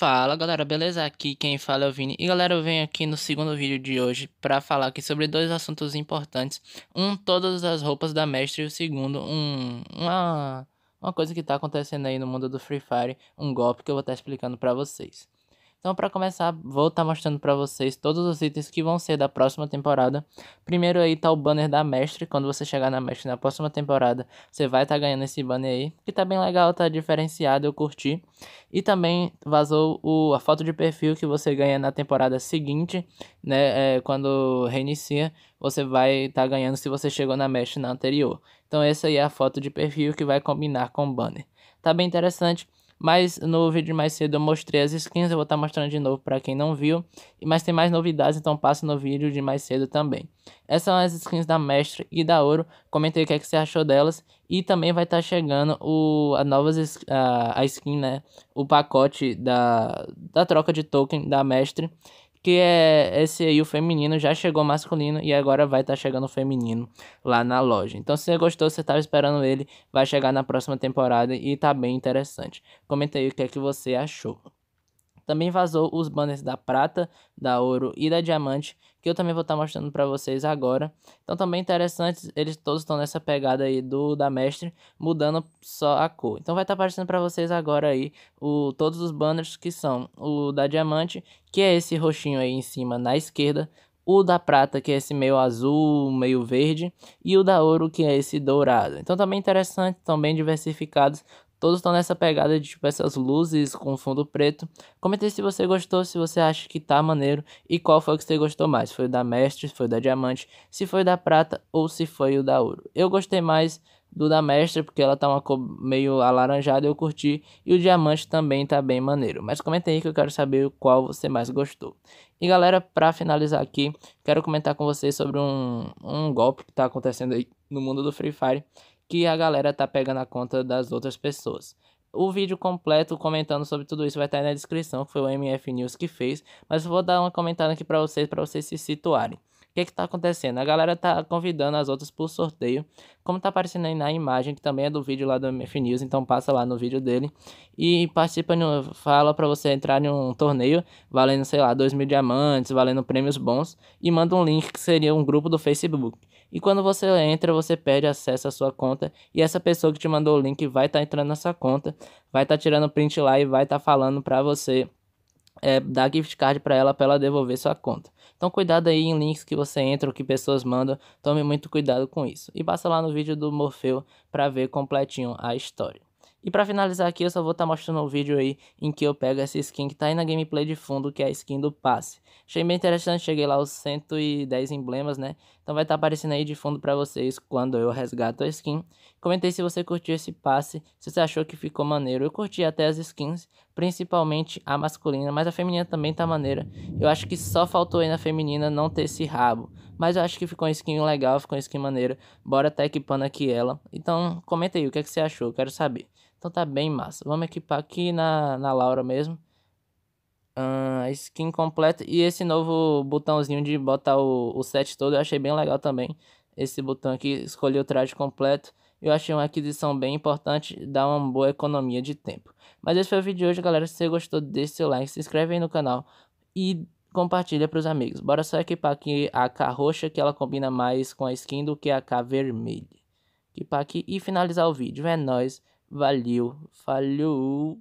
Fala galera, beleza? Aqui quem fala é o Vini. E galera, eu venho aqui no segundo vídeo de hoje para falar aqui sobre dois assuntos importantes. Um, todas as roupas da mestre. E o segundo, um, uma, uma coisa que tá acontecendo aí no mundo do Free Fire. Um golpe que eu vou estar tá explicando para vocês. Então, para começar, vou estar tá mostrando para vocês todos os itens que vão ser da próxima temporada. Primeiro aí tá o banner da mestre, quando você chegar na mestre na próxima temporada, você vai estar tá ganhando esse banner aí, que tá bem legal, tá diferenciado, eu curti. E também vazou o, a foto de perfil que você ganha na temporada seguinte, né, é, quando reinicia, você vai estar tá ganhando se você chegou na mestre na anterior. Então essa aí é a foto de perfil que vai combinar com o banner. Tá bem interessante. Mas no vídeo mais cedo eu mostrei as skins, eu vou estar tá mostrando de novo para quem não viu. Mas tem mais novidades, então passa no vídeo de mais cedo também. Essas são as skins da Mestre e da Ouro. Comentei o que, é que você achou delas. E também vai estar tá chegando o, a, novas, a, a skin, né? O pacote da, da troca de token da Mestre que é esse aí, o feminino, já chegou masculino e agora vai estar tá chegando o feminino lá na loja. Então, se você gostou, você estava esperando ele, vai chegar na próxima temporada e tá bem interessante. Comenta aí o que é que você achou. Também vazou os banners da prata, da ouro e da diamante, que eu também vou estar tá mostrando para vocês agora. Então também interessante eles todos estão nessa pegada aí do da mestre, mudando só a cor. Então vai estar tá aparecendo para vocês agora aí o todos os banners que são o da diamante, que é esse roxinho aí em cima na esquerda, o da prata, que é esse meio azul, meio verde, e o da ouro, que é esse dourado. Então também interessante, também diversificados, Todos estão nessa pegada de tipo essas luzes com fundo preto. Comenta aí se você gostou, se você acha que tá maneiro e qual foi que você gostou mais. Foi o da mestre, foi o da diamante, se foi o da prata ou se foi o da ouro. Eu gostei mais do da mestra, porque ela tá uma cor meio alaranjada, eu curti. E o diamante também tá bem maneiro. Mas comenta aí que eu quero saber qual você mais gostou. E galera, para finalizar aqui, quero comentar com vocês sobre um, um golpe que tá acontecendo aí no mundo do Free Fire, que a galera tá pegando a conta das outras pessoas. O vídeo completo comentando sobre tudo isso vai estar aí na descrição, que foi o MF News que fez, mas eu vou dar uma comentada aqui para vocês, para vocês se situarem que que tá acontecendo? A galera tá convidando as outras por sorteio, como tá aparecendo aí na imagem, que também é do vídeo lá do MF News, então passa lá no vídeo dele e participa, no, fala para você entrar em um torneio valendo, sei lá, 2 mil diamantes, valendo prêmios bons e manda um link que seria um grupo do Facebook. E quando você entra, você perde acesso à sua conta e essa pessoa que te mandou o link vai estar tá entrando na sua conta, vai estar tá tirando print lá e vai estar tá falando para você é, dar gift card para ela para ela devolver sua conta. Então cuidado aí em links que você entra ou que pessoas mandam, tome muito cuidado com isso. E passa lá no vídeo do Morfeu para ver completinho a história. E para finalizar aqui, eu só vou estar tá mostrando um vídeo aí em que eu pego essa skin que tá aí na gameplay de fundo, que é a skin do passe. Achei bem interessante, cheguei lá aos 110 emblemas, né? Então vai estar tá aparecendo aí de fundo para vocês quando eu resgato a skin. Comentei se você curtiu esse passe, se você achou que ficou maneiro. Eu curti até as skins, principalmente a masculina, mas a feminina também tá maneira. Eu acho que só faltou aí na feminina não ter esse rabo. Mas eu acho que ficou uma skin legal, ficou uma skin maneira. Bora tá equipando aqui ela. Então comenta aí o que, é que você achou, quero saber. Então tá bem massa. Vamos equipar aqui na, na Laura mesmo. Ah, a skin completa e esse novo botãozinho de botar o, o set todo eu achei bem legal também. Esse botão aqui, escolher o traje completo, eu achei uma aquisição bem importante, dá uma boa economia de tempo. Mas esse foi o vídeo de hoje, galera. Se você gostou, deixe seu like, se inscreve aí no canal e compartilha para os amigos. Bora só equipar aqui a K roxa, que ela combina mais com a skin do que a K vermelha. Equipar aqui e finalizar o vídeo. É nóis, valeu, falhou!